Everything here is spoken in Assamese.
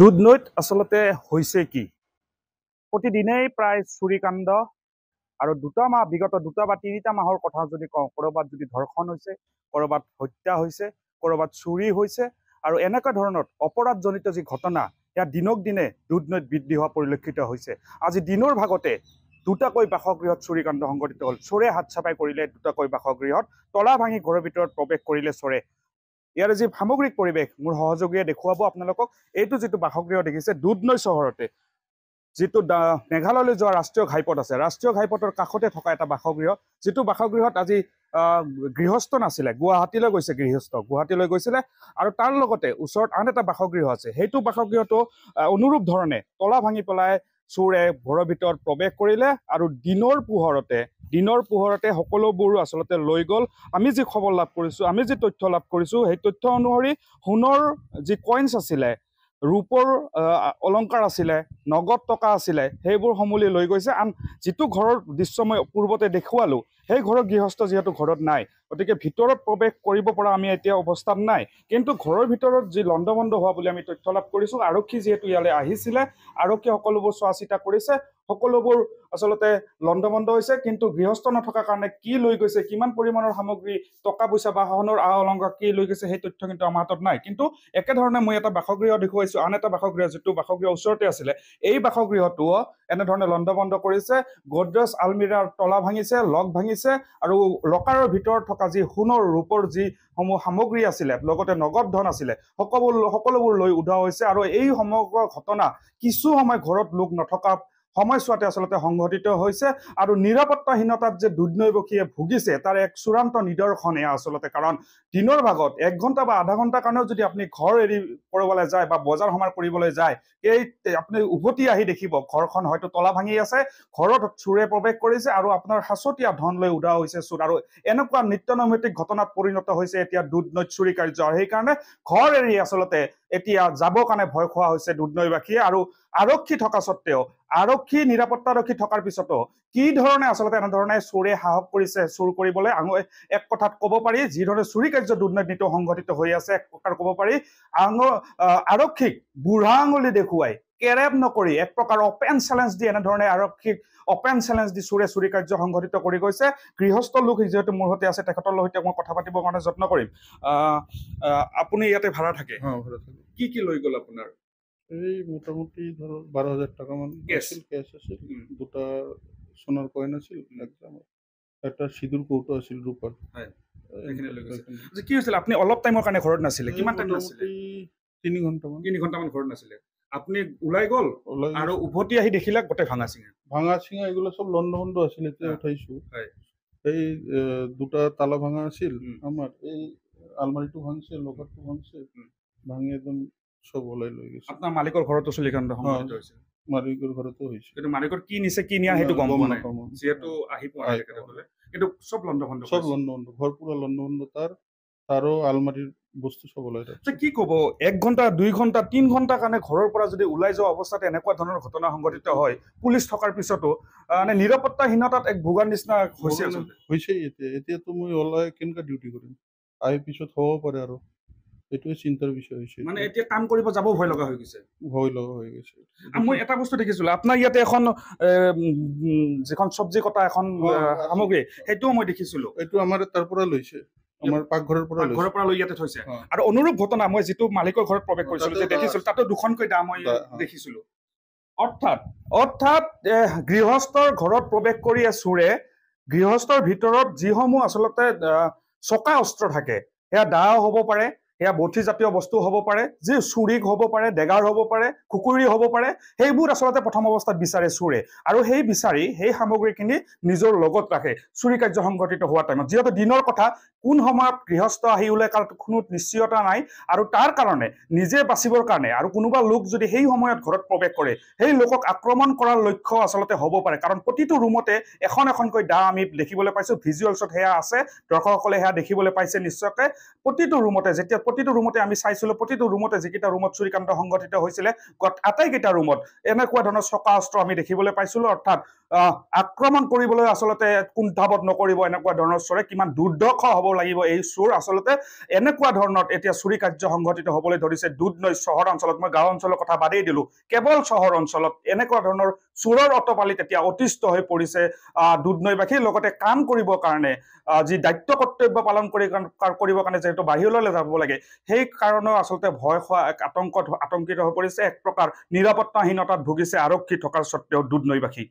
নৈত আচলতে হৈছে কি প্ৰতিদিনেই প্ৰায় চুৰিকাণ্ড আৰু দুটা মাহ বিগত দুটা বা তিনিটা মাহৰ কথা যদি কওঁ ক'ৰবাত যদি ধৰ্ষণ হৈছে ক'ৰবাত হত্যা হৈছে ক'ৰবাত চুৰি হৈছে আৰু এনেকুৱা ধৰণৰ অপৰাধজনিত যি ঘটনা ইয়াত দিনক দিনে নৈত বৃদ্ধি হোৱা পৰিলক্ষিত হৈছে আজি দিনৰ ভাগতে দুটাকৈ বাসগৃহত চুৰিকাণ্ড সংঘটিত হ'ল চোৰে হাত চাফাই কৰিলে দুটাকৈ বাসগৃহত তলা ভাঙি ঘৰৰ ভিতৰত প্ৰৱেশ কৰিলে চোৰে ইয়াৰ যি সামগ্ৰিক পৰিৱেশ মোৰ সহযোগীয়ে দেখুৱাব আপোনালোকক এইটো যিটো বাসগৃহ দেখিছে দুধনৈ চহৰতে যিটো মেঘালয়লৈ যোৱা ৰাষ্ট্ৰীয় ঘাইপথ আছে ৰাষ্ট্ৰীয় ঘাইপথৰ কাষতে থকা এটা বাসগৃহ যিটো বাসগৃহত আজি আহ গৃহস্থ নাছিলে গুৱাহাটীলৈ গৈছে গৃহস্থ গুৱাহাটীলৈ গৈছিলে আৰু তাৰ লগতে ওচৰত আন এটা বাসগৃহ আছে সেইটো বাসগৃহটো অনুৰূপ ধৰণে তলা ভাঙি পেলাই চোৰে ঘৰৰ ভিতৰত প্ৰৱেশ কৰিলে আৰু দিনৰ পোহৰতে দিনৰ পোহৰতে সকলোবোৰ আচলতে লৈ গ'ল আমি যি খবৰ লাভ কৰিছোঁ আমি যি তথ্য লাভ কৰিছোঁ সেই তথ্য অনুসৰি সোণৰ যি কইনছ আছিলে ৰূপৰ অলংকাৰ আছিলে নগদ টকা আছিলে সেইবোৰ সমূলি লৈ গৈছে আন যিটো ঘৰৰ দৃশ্য মই পূৰ্বতে দেখুৱালোঁ সেই ঘৰৰ গৃহস্থ যিহেতু ঘৰত নাই গতিকে ভিতৰত প্ৰৱেশ কৰিব পৰা আমি এতিয়া অৱস্থাত নাই কিন্তু ঘৰৰ ভিতৰত যি লণ্ড লণ্ডভণ্ড হোৱা বুলি আমি তথ্য লাভ কৰিছোঁ আৰক্ষী যিহেতু ইয়ালৈ আহিছিলে আৰক্ষীয়ে সকলোবোৰ চোৱা চিতা কৰিছে সকলোবোৰ আচলতে লণ্ড বন্ধ হৈছে কিন্তু গৃহস্থ নথকাৰ কাৰণে কি লৈ গৈছে কিমান পৰিমাণৰ সামগ্ৰী টকা পইচা বা বাহনৰ আ অলংকাৰ কি লৈ গৈছে সেই তথ্য কিন্তু আমাৰ হাতত নাই কিন্তু একেধৰণে মই এটা বাসগৃহ দেখুৱাইছো আন এটা বাসগৃহ যিটো বাসগৃহ ওচৰতে আছিলে এই বাসগৃহটো এনেধৰণে লণ্ড বন্ধ কৰিছে গড্ৰেজ আলমিৰাৰ তলা ভাঙিছে লগ ভাঙিছে আৰু লকাৰৰ ভিতৰত থকা যি সোণৰ ৰূপৰ যি সমূহ সামগ্ৰী আছিলে লগতে নগদ ধন আছিলে সকলো সকলোবোৰ লৈ উধা হৈছে আৰু এই সমগ্ৰ ঘটনা কিছু সময় ঘৰত লোক নথকা সময়ছোৱাতে আচলতে সংঘটিত হৈছে আৰু নিৰাপত্তাহীনতাত যে দুধনৈবসীয়ে ভুগিছে তাৰ এক চূড়ান্ত নিদৰ্শন এয়া আচলতে কাৰণ দিনৰ ভাগত এক ঘণ্টা বা আধা ঘণ্টাৰ কাৰণেও যদি আপুনি ঘৰ এৰি কৰিবলৈ যায় বা বজাৰ সমাৰ কৰিবলৈ যায় এই আপুনি উভতি আহি দেখিব ঘৰখন হয়তো তলা ভাঙি আছে ঘৰত চোৰে প্ৰৱেশ কৰিছে আৰু আপোনাৰ সাঁচতীয়া ধন লৈ উদা হৈছে চোৰ আৰু এনেকুৱা নিত্য নৈমিত্তিক ঘটনাত পৰিণত হৈছে এতিয়া দুধ নৈ চুৰি কাৰ্য আৰু সেইকাৰণে ঘৰ এৰি আচলতে এতিয়া যাবৰ কাৰণে ভয় খোৱা হৈছে দুধ নৈবাসীয়ে আৰু আৰক্ষী থকা স্বত্বেও আৰক্ষী নিৰাপত্তাৰক্ষী থকাৰ পিছতো কি ধৰণে আচলতে এনেধৰণে চোৰে সাহস কৰিছে চোৰ কৰিবলৈ আঙুলি এক কথাত ক'ব পাৰি যিধৰণে চুৰি কাৰ্য দুৰ্নীতিটো সংঘটিত হৈ আছে এক প্ৰকাৰ ক'ব পাৰি আঙ আৰক্ষীক বুঢ়া আঙুলি দেখুৱাই কেৰেপ নকৰি এক প্ৰকাৰ অপেন চেলেঞ্জ দি এনেধৰণে আৰক্ষীক অপেন চেলেঞ্জ দি চোৰে চুৰি কাৰ্য সংঘটিত কৰি গৈছে গৃহস্থ লোক যিহেতু মোৰ সৈতে আছে তেখেতৰ সৈতে মই কথা পাতিবৰ কাৰণে যত্ন কৰিম আপুনি ইয়াতে ভাড়া থাকে কি কি লৈ গ'ল আপোনাৰ এই মোটামুটি ধরো বারো হাজার টাকা মান ক্যাশ ক্যাশ আছে দুটা সোনার কয়েন আছে একটা একটা সিঁদুর কৌটো হ্যাঁ, আছে রূপার আচ্ছা, কি হৈছিল আপুনি অলপ টাইমৰ কাৰণে ঘৰত নাছিলে কিমান টাইম নাছিলে তিনি ঘণ্টামান তিনি ঘণ্টামান ঘৰত নাছিলে আপুনি ওলাই গ'ল আৰু উভতি আহি দেখিলে গোটেই ভাঙা চিঙা ভাঙা চিঙা এইগুলো চব লণ্ড ভণ্ড আছিল এতিয়া হ্যাঁ, উঠাইছো এই দুটা তালা ভাঙা আছিল আমাৰ এই আলমাৰিটো ভাঙিছে লকাৰটো ভাঙিছে ভাঙি একদম চবলৈ লৈ গৈছে আপোনাৰ মালিকৰ ঘৰতো চলিকান্ত মালিকৰ ঘৰতো হৈছে কিন্তু মালিকৰ কি নিছে কি নিয়া সেইটো গম নাই যিহেতু আহি পোৱা নাই কিন্তু চব লণ্ড ভণ্ড চব লণ্ড ভণ্ড ঘৰ পুৰা লণ্ড ভণ্ড তাৰ তাৰো আলমাৰিৰ বস্তু চবলৈ কি ক'ব এক ঘণ্টা দুই ঘণ্টা তিনি ঘণ্টাৰ কাৰণে ঘৰৰ পৰা যদি ওলাই যোৱা অৱস্থাত এনেকুৱা ধৰণৰ ঘটনা সংঘটিত হয় পুলিচ থকাৰ পিছতো মানে নিৰাপত্তাহীনতাত এক ভোগাৰ নিচিনা হৈছে হৈছে এতিয়া এতিয়াতো মই ওলাই কেনেকুৱা ডিউটি কৰিম আহি পিছত হ'ব পাৰে আৰু সেইটোৱে চিন্তাৰ বিষয় হৈছে মানে এতিয়া কাম কৰিব যাব ভয় লগা হৈ গৈছে ভয় লগা হৈ গৈছে মই এটা বস্তু দেখিছিলোঁ আপোনাৰ ইয়াতে এখন যিখন চব্জি কটা এখন সামগ্ৰী সেইটোও মই দেখিছিলোঁ এইটো আমাৰ তাৰ পৰা লৈছে ঘৰত প্ৰৱেশ কৰিছিলোঁ অৰ্থাৎ অৰ্থাৎ গৃহস্থৰ ঘৰত প্ৰৱেশ কৰিয়ে চোৰে গৃহস্থৰ ভিতৰত যিসমূহ আচলতে চকা অস্ত্ৰ থাকে সেয়া দা হ'ব পাৰে সেয়া বঠিজাতীয় বস্তু হ'ব পাৰে যি চুৰিক হ'ব পাৰে ডেগাৰ হ'ব পাৰে খুকুৰি হ'ব পাৰে সেইবোৰ আচলতে প্ৰথম অৱস্থাত বিচাৰে চুৰে আৰু সেই বিচাৰি সেই সামগ্ৰীখিনি নিজৰ লগত ৰাখে চুৰি কাৰ্য সংঘটিত হোৱাৰ টাইমত যিহেতু দিনৰ কথা কোন সময়ত গৃহস্থ আহি ওলাই তাৰ কোনো নিশ্চয়তা নাই আৰু তাৰ কাৰণে নিজে বাচিবৰ কাৰণে আৰু কোনোবা লোক যদি সেই সময়ত ঘৰত প্ৰৱেশ কৰে সেই লোকক আক্ৰমণ কৰাৰ লক্ষ্য আচলতে হ'ব পাৰে কাৰণ প্ৰতিটো ৰুমতে এখন এখনকৈ দা আমি দেখিবলৈ পাইছোঁ ভিজুৱেলছত সেয়া আছে দৰ্শকসকলে সেয়া দেখিবলৈ পাইছে নিশ্চয়কৈ প্ৰতিটো ৰুমতে যেতিয়া প্ৰতিটো ৰুমতে আমি চাইছিলো প্ৰতিটো ৰুমতে যিকেইটা ৰুমত চুৰিকাণ্ড সংঘটিত হৈছিলে আটাইকেইটা ৰুমত এনেকুৱা ধৰণৰ চকা অস্ত্ৰ আমি দেখিবলৈ পাইছিলো অৰ্থাৎ আহ আক্ৰমণ কৰিবলৈ আচলতে কুণ্ঠাবোধ নকৰিব এনেকুৱা ধৰণৰ চোৰে কিমান দুৰ্দশ হ'ব লাগিব এই চোৰ আচলতে এনেকুৱা ধৰণৰ এতিয়া চুৰি কাৰ্য সংঘটিত হ'বলৈ ধৰিছে নৈ চহৰ অঞ্চলত মই গাঁও অঞ্চলৰ কথা বাদেই দিলো কেৱল চহৰ অঞ্চলত এনেকুৱা ধৰণৰ চোৰৰ অটপালিত এতিয়া অতিষ্ঠ হৈ পৰিছে আহ দুধনৈবাসীৰ লগতে কাম কৰিবৰ কাৰণে যি দায়িত্ব কৰ্তব্য পালন কৰি কৰিবৰ কাৰণে যিহেতু বাহিৰলৈ যাব লাগে সেই কাৰণেও আচলতে ভয় খোৱা এক আতংকত আতংকিত হৈ পৰিছে এক প্ৰকাৰ নিৰাপত্তাহীনতাত ভুগিছে আৰক্ষী থকাৰ স্বত্তেও নৈবাসী